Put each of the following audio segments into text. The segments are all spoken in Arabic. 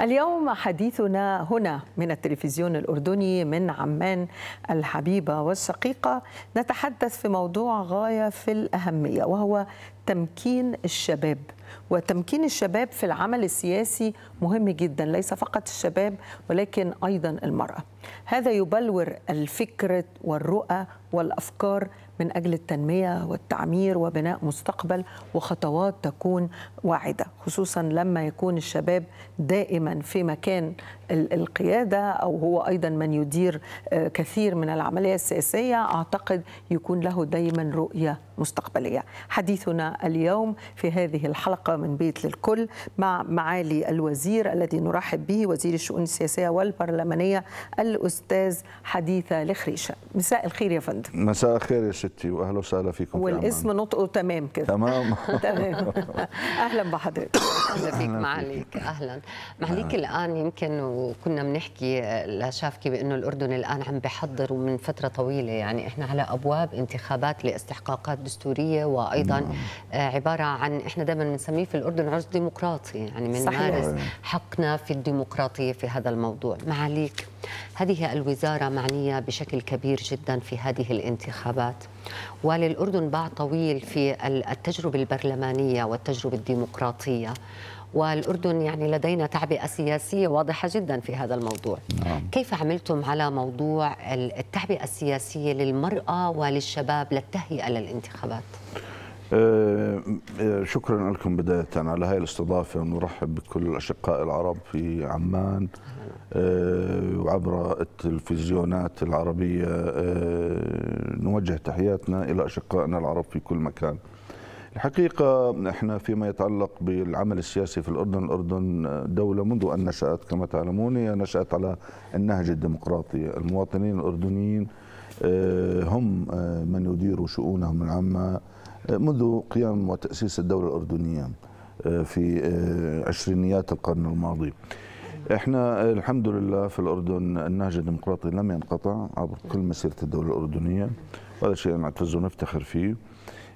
اليوم حديثنا هنا من التلفزيون الأردني من عمان الحبيبة والشقيقة نتحدث في موضوع غاية في الأهمية وهو تمكين الشباب وتمكين الشباب في العمل السياسي مهم جدا ليس فقط الشباب ولكن أيضا المرأة هذا يبلور الفكر والرؤى والافكار من اجل التنميه والتعمير وبناء مستقبل وخطوات تكون واعده خصوصا لما يكون الشباب دائما في مكان القياده او هو ايضا من يدير آه، كثير من العمليه السياسيه اعتقد يكون له دائما رؤيه مستقبلية حديثنا اليوم في هذه الحلقة من بيت للكل مع معالي الوزير الذي نرحب به وزير الشؤون السياسية والبرلمانية الأستاذ حديثة لخريشة مساء الخير يا فندم مساء الخير يا ستي وأهلا وسهلا فيكم والاسم نطقه تمام كده تمام تمام أهلا بحضرتك أهلا فيك معاليك أهلا معاليك الآن يمكن وكنا بنحكي لشافكي بأنه الأردن الآن عم بحضر ومن فترة طويلة يعني إحنا على أبواب انتخابات لاستحقاقات الدستوريه وايضا نعم. آه، عباره عن احنا دائما بنسميه في الاردن عرس ديمقراطي يعني بنمارس حقنا في الديمقراطيه في هذا الموضوع معاليك هذه الوزاره معنيه بشكل كبير جدا في هذه الانتخابات وللأردن باع طويل في التجربة البرلمانية والتجربة الديمقراطية والأردن يعني لدينا تعبئة سياسية واضحة جدا في هذا الموضوع نعم. كيف عملتم على موضوع التعبئة السياسية للمرأة وللشباب للتهيئة للانتخابات؟ آه، آه، شكرا لكم بداية على هذه الاستضافة ونرحب بكل الأشقاء العرب في عمان آه، وعبر التلفزيونات العربية نوجه تحياتنا إلى أشقائنا العرب في كل مكان الحقيقة احنا فيما يتعلق بالعمل السياسي في الأردن الأردن دولة منذ أن نشأت كما تعلمون هي نشأت على النهج الديمقراطي المواطنين الأردنيين آه، هم آه، من يديروا شؤونهم العامة آه، منذ قيام وتأسيس الدولة الأردنية في عشرينيات القرن الماضي احنا الحمد لله في الأردن النهج الديمقراطي لم ينقطع عبر كل مسيرة الدولة الأردنية وهذا شيء نعتز ونفتخر فيه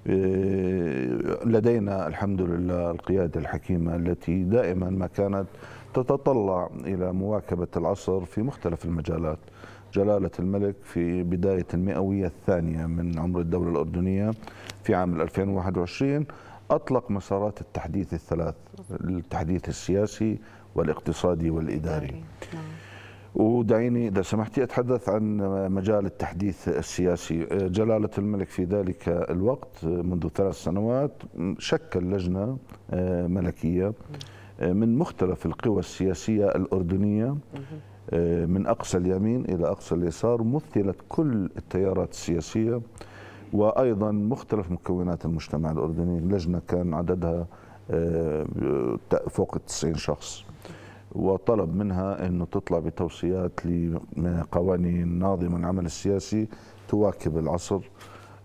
آه، لدينا الحمد لله القيادة الحكيمة التي دائما ما كانت تتطلع إلى مواكبة العصر في مختلف المجالات جلالة الملك في بداية المئوية الثانية من عمر الدولة الأردنية في عام 2021 أطلق مسارات التحديث الثلاث التحديث السياسي والاقتصادي والإداري ودعيني إذا سمحت أتحدث عن مجال التحديث السياسي جلالة الملك في ذلك الوقت منذ ثلاث سنوات شكل لجنة آه، ملكية آه، من مختلف القوى السياسية الأردنية آه، من أقصى اليمين إلى أقصى اليسار مثلت كل التيارات السياسية وأيضا مختلف مكونات المجتمع الأردني لجنة كان عددها فوق 90 شخص وطلب منها أنه تطلع بتوصيات لقوانين ناظمة العمل السياسي تواكب العصر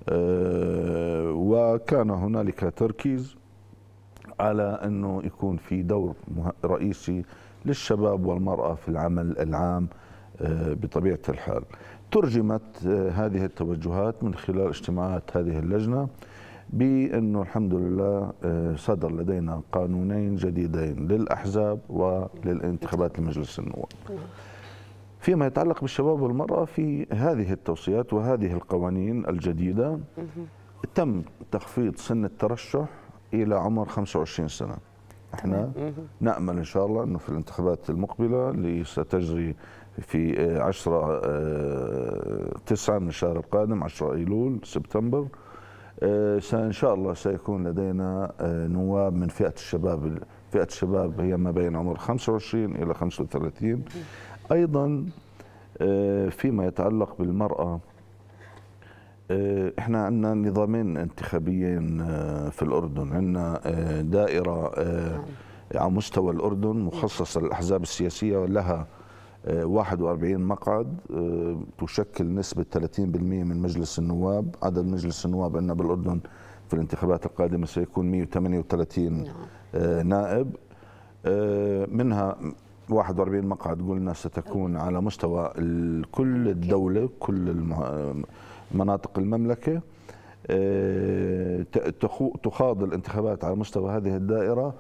آه، وكان هنالك تركيز على أنه يكون في دور رئيسي للشباب والمرأة في العمل العام آه، بطبيعة الحال ترجمت آه، هذه التوجهات من خلال اجتماعات هذه اللجنة بأنه الحمد لله آه، صدر لدينا قانونين جديدين للأحزاب وللانتخابات لمجلس النواب فيما يتعلق بالشباب والمرأة في هذه التوصيات وهذه القوانين الجديدة تم تخفيض سن الترشح إلى عمر 25 سنة احنا نأمل إن شاء الله أنه في الانتخابات المقبلة اللي ستجري في 10 آه، 9 آه، من الشهر القادم 10 أيلول سبتمبر آه، ان شاء الله سيكون لدينا آه، نواب من فئه الشباب فئه الشباب هي ما بين عمر 25 الى 35 ايضا آه، فيما يتعلق بالمراه احنا عندنا نظامين انتخابيين في الاردن عندنا دائره على مستوى الاردن مخصصه للاحزاب السياسيه ولها 41 آه، مقعد آه، تشكل نسبة 30% من مجلس النواب عدد مجلس النواب عندنا بالأردن في الانتخابات القادمة سيكون 138 نعم. آه، نائب منها 41 مقعد قلنا ستكون على مستوى كل الدولة كل مناطق المملكة تخاض الانتخابات على مستوى هذه الدائرة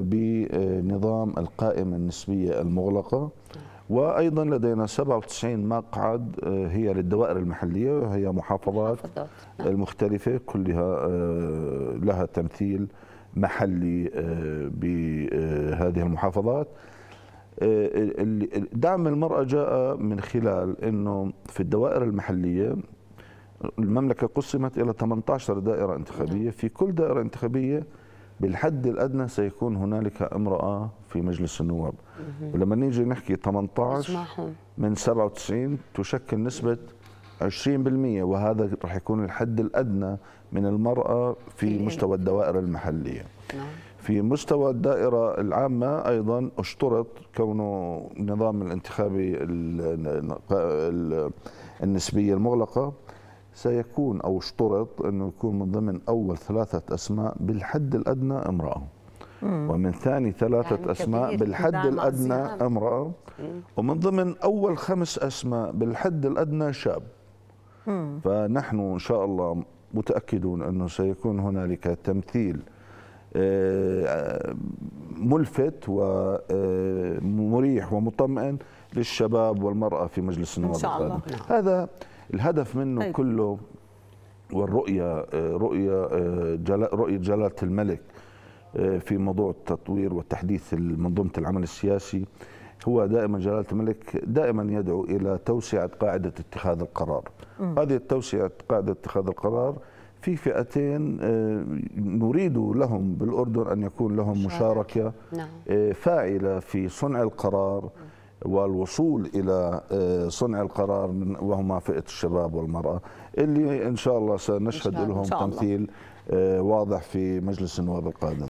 بنظام القائمة النسبية المغلقة نعم. وايضا لدينا 97 مقعد آه، هي للدوائر المحليه هي محافظات, محافظات. المختلفه كلها آه، لها تمثيل محلي آه، بهذه المحافظات دعم المرأة جاء من خلال أنه في الدوائر المحلية المملكة قسمت إلى 18 دائرة انتخابية نعم. في كل دائرة انتخابية بالحد الادنى سيكون هنالك امراه في مجلس النواب ولما نيجي نحكي 18 من 97 تشكل نسبه 20% وهذا راح يكون الحد الادنى من المراه في إيه. مستوى الدوائر المحليه نعم. في مستوى الدائرة العامة أيضا اشترط كونه النظام الانتخابي النسبية المغلقة سيكون أو اشترط أنه يكون من ضمن أول ثلاثة أسماء بالحد الأدنى امرأة ومن ثاني ثلاثة يعني أسماء بالحد الأدنى امرأة مم. ومن ضمن أول خمس أسماء بالحد الأدنى شاب مم. فنحن إن شاء الله متأكدون أنه سيكون هنالك تمثيل آه، ملفت ومريح آه، ومطمئن للشباب والمرأة في مجلس النواب إن شاء الله. هذا الهدف منه أيضا. طيب. كله والرؤية آه، رؤية آه، رؤية جلالة الملك آه، في موضوع التطوير والتحديث منظومة العمل السياسي هو دائما جلالة الملك دائما يدعو إلى توسعة قاعدة اتخاذ القرار م. هذه توسعة قاعدة اتخاذ القرار في فئتين نريد لهم بالأردن أن يكون لهم مشاركة نعم. فاعلة في صنع القرار م. والوصول الى آه، صنع القرار من وهما فئه الشباب والمراه اللي ان شاء الله سنشهد لهم تمثيل آه، واضح في مجلس النواب القادم